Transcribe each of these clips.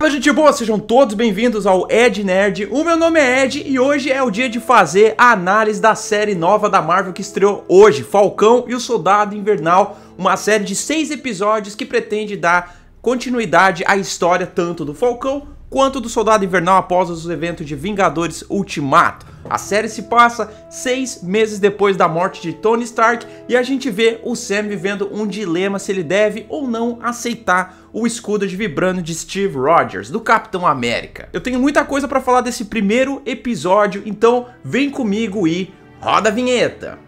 Fala gente boa, sejam todos bem-vindos ao Ed Nerd. O meu nome é Ed e hoje é o dia de fazer a análise da série nova da Marvel que estreou hoje, Falcão e o Soldado Invernal, uma série de seis episódios que pretende dar continuidade à história tanto do Falcão quanto do Soldado Invernal após os eventos de Vingadores Ultimato. A série se passa seis meses depois da morte de Tony Stark e a gente vê o Sam vivendo um dilema se ele deve ou não aceitar o escudo de vibrando de Steve Rogers, do Capitão América. Eu tenho muita coisa para falar desse primeiro episódio, então vem comigo e roda a vinheta!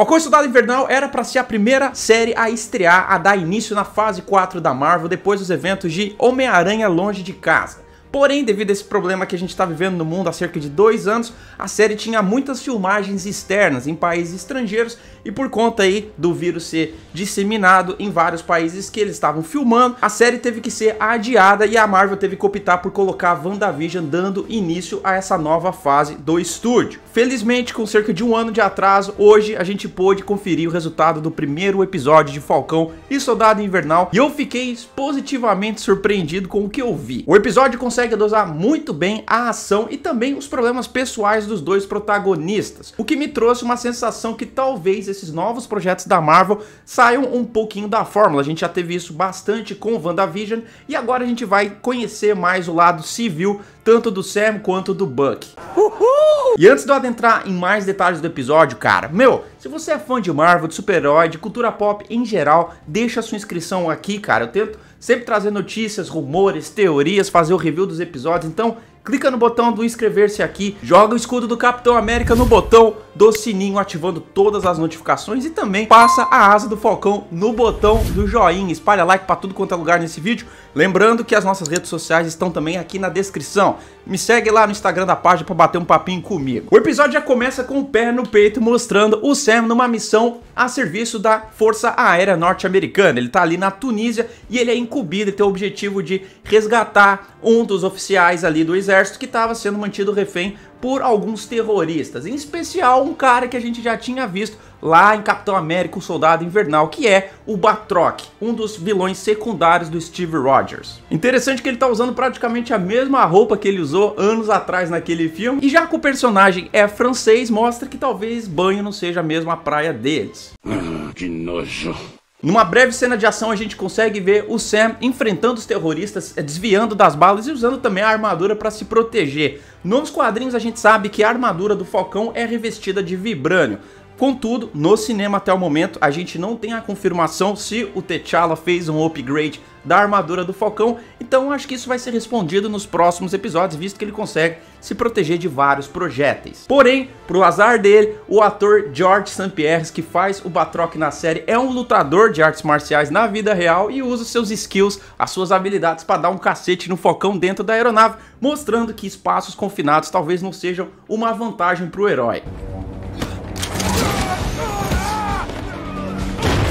Falcão é Soldado Invernal era para ser a primeira série a estrear, a dar início na fase 4 da Marvel depois dos eventos de Homem-Aranha Longe de Casa. Porém, devido a esse problema que a gente está vivendo no mundo há cerca de dois anos, a série tinha muitas filmagens externas em países estrangeiros e por conta aí do vírus ser disseminado em vários países que eles estavam filmando, a série teve que ser adiada e a Marvel teve que optar por colocar a WandaVision dando início a essa nova fase do estúdio. Felizmente, com cerca de um ano de atraso, hoje a gente pôde conferir o resultado do primeiro episódio de Falcão e Soldado Invernal e eu fiquei positivamente surpreendido com o que eu vi. O episódio consegue consegue dosar muito bem a ação e também os problemas pessoais dos dois protagonistas, o que me trouxe uma sensação que talvez esses novos projetos da Marvel saiam um pouquinho da fórmula. A gente já teve isso bastante com o WandaVision e agora a gente vai conhecer mais o lado civil tanto do Sam quanto do Buck. Uhul! E antes de eu adentrar em mais detalhes do episódio, cara, meu, se você é fã de Marvel, de super-herói, de cultura pop em geral, deixa sua inscrição aqui, cara. Eu tento sempre trazer notícias, rumores, teorias, fazer o review dos episódios. Então, clica no botão do inscrever-se aqui, joga o escudo do Capitão América no botão do sininho, ativando todas as notificações e também passa a asa do Falcão no botão do joinha. Espalha like para tudo quanto é lugar nesse vídeo. Lembrando que as nossas redes sociais estão também aqui na descrição. Me segue lá no Instagram da página para bater um papinho comigo. O episódio já começa com o pé no peito mostrando o Sam numa missão a serviço da Força Aérea Norte-Americana. Ele tá ali na Tunísia e ele é incumbido e tem o objetivo de resgatar um dos oficiais ali do exército que estava sendo mantido refém por alguns terroristas, em especial um cara que a gente já tinha visto lá em Capitão América, o Soldado Invernal, que é o Batroc, um dos vilões secundários do Steve Rogers. Interessante que ele tá usando praticamente a mesma roupa que ele usou anos atrás naquele filme, e já que o personagem é francês, mostra que talvez banho não seja mesmo a praia deles. Ah, que nojo. Numa breve cena de ação a gente consegue ver o Sam enfrentando os terroristas, é, desviando das balas e usando também a armadura para se proteger. Nos quadrinhos a gente sabe que a armadura do Falcão é revestida de vibrânio. Contudo, no cinema até o momento a gente não tem a confirmação se o T'Challa fez um upgrade da armadura do Falcão, então acho que isso vai ser respondido nos próximos episódios, visto que ele consegue se proteger de vários projéteis. Porém, pro azar dele, o ator George St. Pierre, que faz o Batroc na série, é um lutador de artes marciais na vida real e usa seus skills, as suas habilidades para dar um cacete no focão dentro da aeronave, mostrando que espaços confinados talvez não sejam uma vantagem pro herói.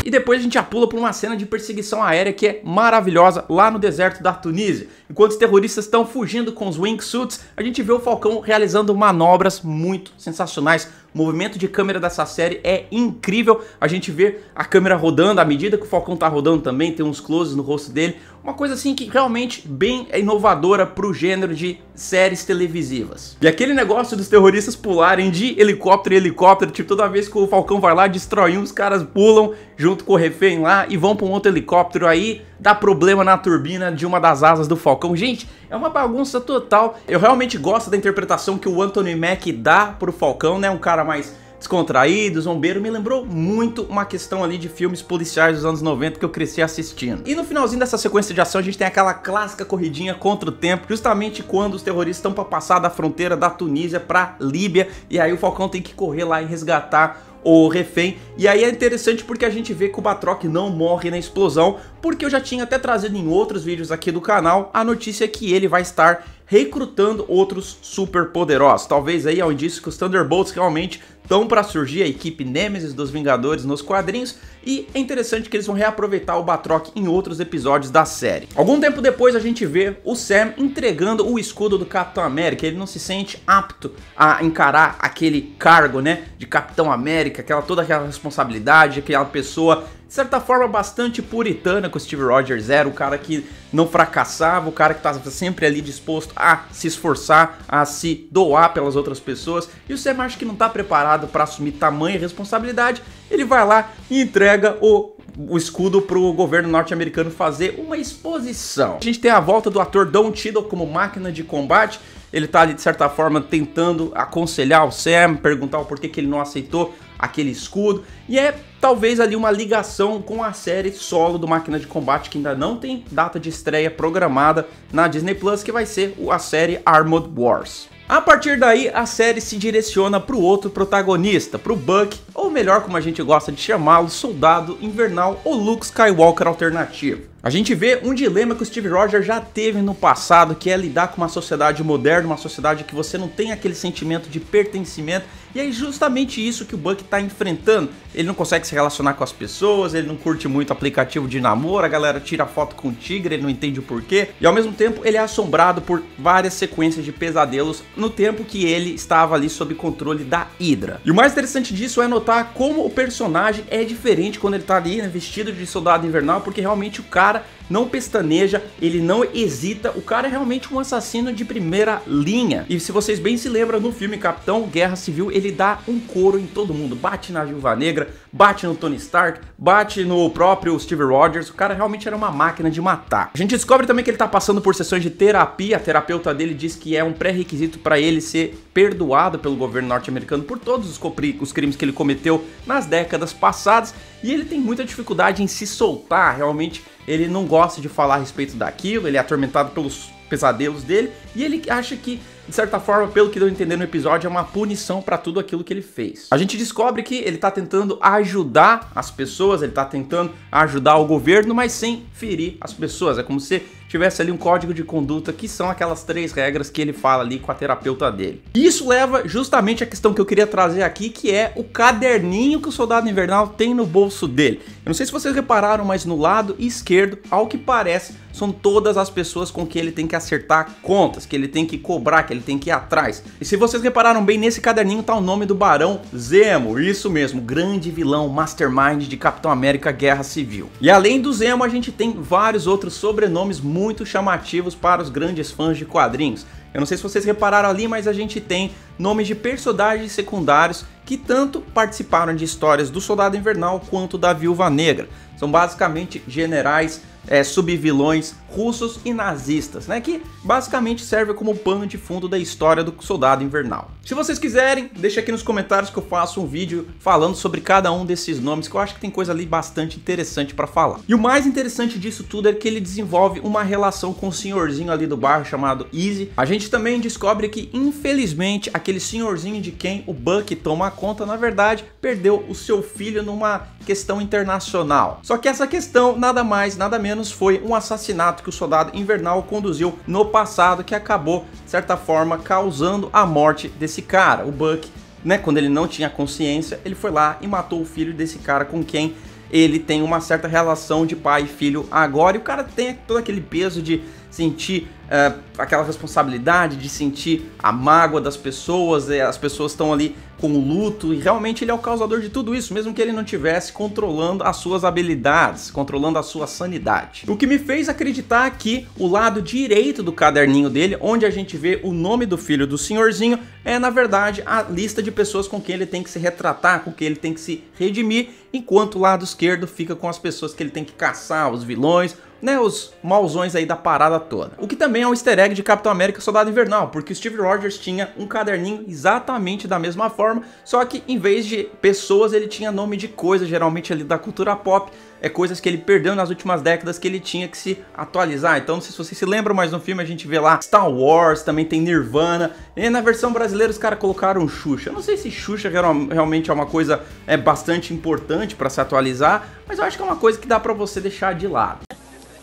E depois a gente já pula para uma cena de perseguição aérea que é maravilhosa lá no deserto da Tunísia. Enquanto os terroristas estão fugindo com os wingsuits, a gente vê o Falcão realizando manobras muito sensacionais. O movimento de câmera dessa série é incrível. A gente vê a câmera rodando, à medida que o Falcão está rodando também, tem uns closes no rosto dele. Uma coisa assim que realmente bem inovadora pro gênero de séries televisivas. E aquele negócio dos terroristas pularem de helicóptero em helicóptero, tipo toda vez que o Falcão vai lá, destrói um, os caras pulam junto com o refém lá e vão pra um outro helicóptero aí, dá problema na turbina de uma das asas do Falcão. Gente, é uma bagunça total. Eu realmente gosto da interpretação que o Anthony Mack dá pro Falcão, né? Um cara mais descontraídos, zombeiro, me lembrou muito uma questão ali de filmes policiais dos anos 90 que eu cresci assistindo. E no finalzinho dessa sequência de ação a gente tem aquela clássica corridinha contra o tempo, justamente quando os terroristas estão para passar da fronteira da Tunísia para Líbia e aí o Falcão tem que correr lá e resgatar o refém. E aí é interessante porque a gente vê que o Batroc não morre na explosão, porque eu já tinha até trazido em outros vídeos aqui do canal a notícia que ele vai estar recrutando outros superpoderosos. Talvez aí é um indício que os Thunderbolts realmente estão para surgir a equipe Nemesis dos Vingadores nos quadrinhos e é interessante que eles vão reaproveitar o Batroc em outros episódios da série. Algum tempo depois a gente vê o Sam entregando o escudo do Capitão América, ele não se sente apto a encarar aquele cargo, né, de Capitão América, aquela toda aquela responsabilidade, aquela pessoa de certa forma, bastante puritana com o Steve Rogers era, o cara que não fracassava, o cara que estava sempre ali disposto a se esforçar, a se doar pelas outras pessoas. E o Sam acha que não está preparado para assumir tamanha responsabilidade, ele vai lá e entrega o o escudo o governo norte-americano fazer uma exposição. A gente tem a volta do ator Don Tiddle como máquina de combate. Ele tá ali, de certa forma, tentando aconselhar o Sam, perguntar o porquê que ele não aceitou aquele escudo. E é talvez ali uma ligação com a série solo do Máquina de Combate que ainda não tem data de estreia programada na Disney Plus, que vai ser a série Armored Wars. A partir daí, a série se direciona para o outro protagonista, para o Buck, ou melhor como a gente gosta de chamá-lo, Soldado Invernal ou Luke Skywalker alternativo. A gente vê um dilema que o Steve Rogers já teve no passado, que é lidar com uma sociedade moderna, uma sociedade que você não tem aquele sentimento de pertencimento e é justamente isso que o Buck está enfrentando. Ele não consegue se relacionar com as pessoas, ele não curte muito aplicativo de namoro, a galera tira foto com o tigre, ele não entende o porquê. E ao mesmo tempo, ele é assombrado por várias sequências de pesadelos no tempo que ele estava ali sob controle da Hydra. E o mais interessante disso é notar como o personagem é diferente quando ele está ali né, vestido de soldado invernal, porque realmente o cara não pestaneja, ele não hesita, o cara é realmente um assassino de primeira linha. E se vocês bem se lembram, no filme Capitão Guerra Civil, ele dá um couro em todo mundo, bate na Viúva Negra, bate no Tony Stark, bate no próprio Steve Rogers, o cara realmente era uma máquina de matar. A gente descobre também que ele tá passando por sessões de terapia, a terapeuta dele diz que é um pré-requisito para ele ser perdoado pelo governo norte-americano por todos os, os crimes que ele cometeu nas décadas passadas, e ele tem muita dificuldade em se soltar, realmente ele não gosta de falar a respeito daquilo, ele é atormentado pelos pesadelos dele e ele acha que de certa forma, pelo que deu a entender no episódio, é uma punição para tudo aquilo que ele fez. A gente descobre que ele tá tentando ajudar as pessoas, ele tá tentando ajudar o governo, mas sem ferir as pessoas. É como se tivesse ali um código de conduta, que são aquelas três regras que ele fala ali com a terapeuta dele. Isso leva justamente à questão que eu queria trazer aqui, que é o caderninho que o soldado invernal tem no bolso dele. Eu não sei se vocês repararam, mas no lado esquerdo, ao que parece, são todas as pessoas com que ele tem que acertar contas, que ele tem que cobrar, que ele tem que ir atrás. E se vocês repararam bem, nesse caderninho tá o nome do Barão Zemo, isso mesmo, grande vilão, mastermind de Capitão América Guerra Civil. E além do Zemo, a gente tem vários outros sobrenomes muito muito chamativos para os grandes fãs de quadrinhos. Eu não sei se vocês repararam ali, mas a gente tem nomes de personagens secundários que tanto participaram de histórias do Soldado Invernal quanto da Viúva Negra. São basicamente generais, é, subvilões russos e nazistas, né? Que basicamente serve como pano de fundo da história do Soldado Invernal. Se vocês quiserem, deixa aqui nos comentários que eu faço um vídeo falando sobre cada um desses nomes, que eu acho que tem coisa ali bastante interessante para falar. E o mais interessante disso tudo é que ele desenvolve uma relação com o um senhorzinho ali do bairro chamado Easy. A gente também descobre que, infelizmente, aquele aquele senhorzinho de quem o Buck toma conta, na verdade, perdeu o seu filho numa questão internacional. Só que essa questão, nada mais, nada menos, foi um assassinato que o soldado invernal conduziu no passado que acabou, de certa forma, causando a morte desse cara. O Buck, né, quando ele não tinha consciência, ele foi lá e matou o filho desse cara com quem ele tem uma certa relação de pai e filho agora, e o cara tem todo aquele peso de sentir uh, aquela responsabilidade, de sentir a mágoa das pessoas, eh, as pessoas estão ali com o luto, e realmente ele é o causador de tudo isso, mesmo que ele não tivesse controlando as suas habilidades, controlando a sua sanidade. O que me fez acreditar que o lado direito do caderninho dele, onde a gente vê o nome do filho do senhorzinho, é na verdade a lista de pessoas com quem ele tem que se retratar, com quem ele tem que se redimir, enquanto o lado esquerdo fica com as pessoas que ele tem que caçar, os vilões, né, os mauzões aí da parada toda. O que também é um easter egg de Capitão América Soldado Invernal, porque Steve Rogers tinha um caderninho exatamente da mesma forma forma, só que em vez de pessoas ele tinha nome de coisas, geralmente ali da cultura pop, é coisas que ele perdeu nas últimas décadas que ele tinha que se atualizar. Então, não sei se vocês se lembram, mas no filme a gente vê lá Star Wars, também tem Nirvana. E na versão brasileira os caras colocaram Xuxa. Eu não sei se Xuxa realmente é uma coisa é bastante importante para se atualizar, mas eu acho que é uma coisa que dá para você deixar de lado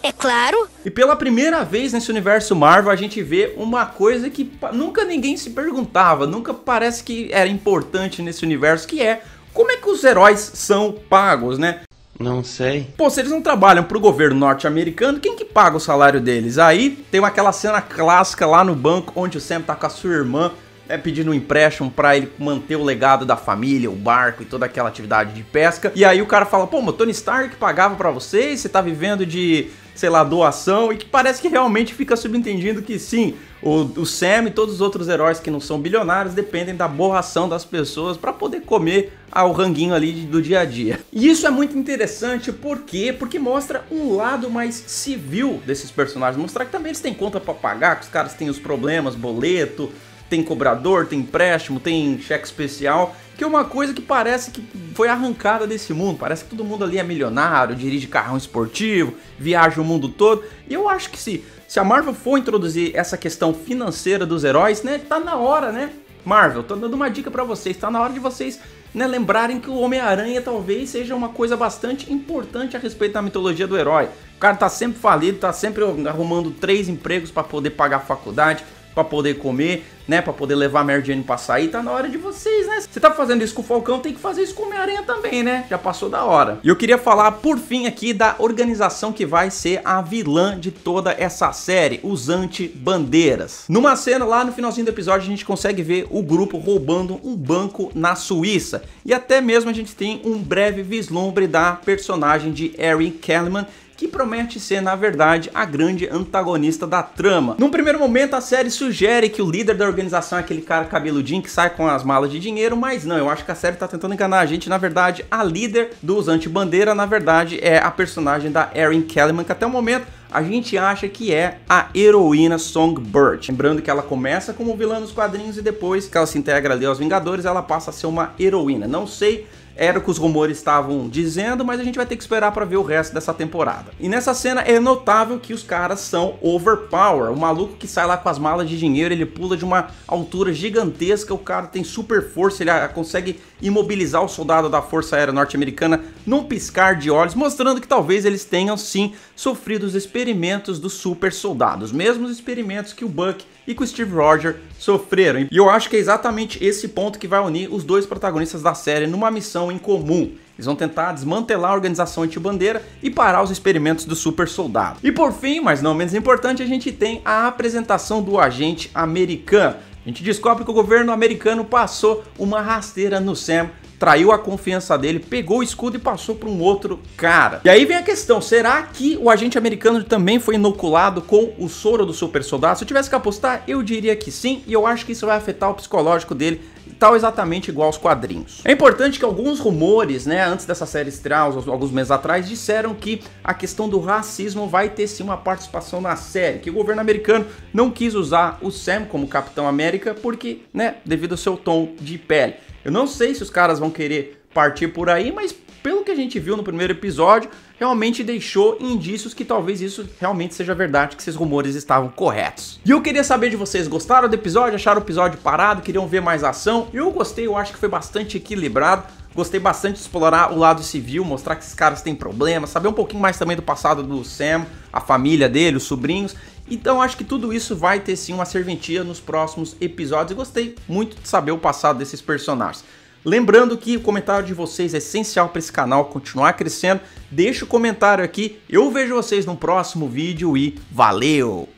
é claro. E pela primeira vez nesse universo Marvel, a gente vê uma coisa que nunca ninguém se perguntava, nunca parece que era importante nesse universo, que é como é que os heróis são pagos, né? Não sei. Pô, se eles não trabalham pro governo norte-americano, quem que paga o salário deles? Aí tem aquela cena clássica lá no banco onde o Sam tá com a sua irmã, é pedindo um empréstimo para ele manter o legado da família, o barco e toda aquela atividade de pesca. E aí o cara fala: "Pô, mas Tony Stark pagava para vocês, você tá vivendo de sei lá, doação, e que parece que realmente fica subentendido que sim, o, o Sam e todos os outros heróis que não são bilionários dependem da borração das pessoas para poder comer ao ranguinho ali do dia a dia. E isso é muito interessante, por quê? Porque mostra um lado mais civil desses personagens, mostrar que também eles têm conta para pagar, que os caras têm os problemas, boleto, tem cobrador, tem empréstimo, tem cheque especial, que é uma coisa que parece que foi arrancada desse mundo. Parece que todo mundo ali é milionário, dirige carrão esportivo, viaja o mundo todo. E eu acho que se, se a Marvel for introduzir essa questão financeira dos heróis, né, tá na hora, né? Marvel, tô dando uma dica para vocês, tá na hora de vocês né, lembrarem que o Homem-Aranha talvez seja uma coisa bastante importante a respeito da mitologia do herói. O cara tá sempre falido, tá sempre arrumando três empregos para poder pagar a faculdade, para poder comer né, para poder levar a Mary Jane pra sair, tá na hora de vocês, né? Você tá fazendo isso com o Falcão, tem que fazer isso com o Homem-Aranha também, né? Já passou da hora. E eu queria falar, por fim, aqui da organização que vai ser a vilã de toda essa série, os anti-bandeiras. Numa cena lá no finalzinho do episódio, a gente consegue ver o grupo roubando um banco na Suíça. E até mesmo a gente tem um breve vislumbre da personagem de Erin Kellerman, que promete ser, na verdade, a grande antagonista da trama. Num primeiro momento, a série sugere que o líder da organização é aquele cara cabeludinho que sai com as malas de dinheiro, mas não, eu acho que a série tá tentando enganar a gente. Na verdade, a líder dos anti-bandeira, na verdade, é a personagem da Erin Kellyman, que até o momento a gente acha que é a heroína Songbird. Lembrando que ela começa como vilã nos quadrinhos e depois que ela se integra ali aos Vingadores, ela passa a ser uma heroína. Não sei era o que os rumores estavam dizendo, mas a gente vai ter que esperar para ver o resto dessa temporada. E nessa cena é notável que os caras são overpower. O maluco que sai lá com as malas de dinheiro, ele pula de uma altura gigantesca, o cara tem super força, ele consegue imobilizar o soldado da Força Aérea Norte-Americana num piscar de olhos, mostrando que talvez eles tenham sim sofrido os experimentos dos super soldados, mesmos experimentos que o Buck e com Steve Rogers sofreram. E eu acho que é exatamente esse ponto que vai unir os dois protagonistas da série numa missão em comum. Eles vão tentar desmantelar a organização anti-bandeira e parar os experimentos do super soldado. E por fim, mas não menos importante, a gente tem a apresentação do agente americano. A gente descobre que o governo americano passou uma rasteira no Sam traiu a confiança dele, pegou o escudo e passou para um outro cara. E aí vem a questão, será que o agente americano também foi inoculado com o soro do super soldado? Se eu tivesse que apostar, eu diria que sim, e eu acho que isso vai afetar o psicológico dele tal exatamente igual aos quadrinhos. É importante que alguns rumores, né, antes dessa série estrear, alguns meses atrás, disseram que a questão do racismo vai ter sim uma participação na série, que o governo americano não quis usar o Sam como Capitão América porque, né, devido ao seu tom de pele. Eu não sei se os caras vão querer partir por aí, mas pelo que a gente viu no primeiro episódio, realmente deixou indícios que talvez isso realmente seja verdade, que esses rumores estavam corretos. E eu queria saber de vocês, gostaram do episódio? Acharam o episódio parado? Queriam ver mais ação? Eu gostei, eu acho que foi bastante equilibrado. Gostei bastante de explorar o lado civil, mostrar que esses caras têm problemas, saber um pouquinho mais também do passado do Sam, a família dele, os sobrinhos, então acho que tudo isso vai ter sim uma serventia nos próximos episódios e gostei muito de saber o passado desses personagens. Lembrando que o comentário de vocês é essencial para esse canal continuar crescendo. Deixe o comentário aqui, eu vejo vocês no próximo vídeo e valeu!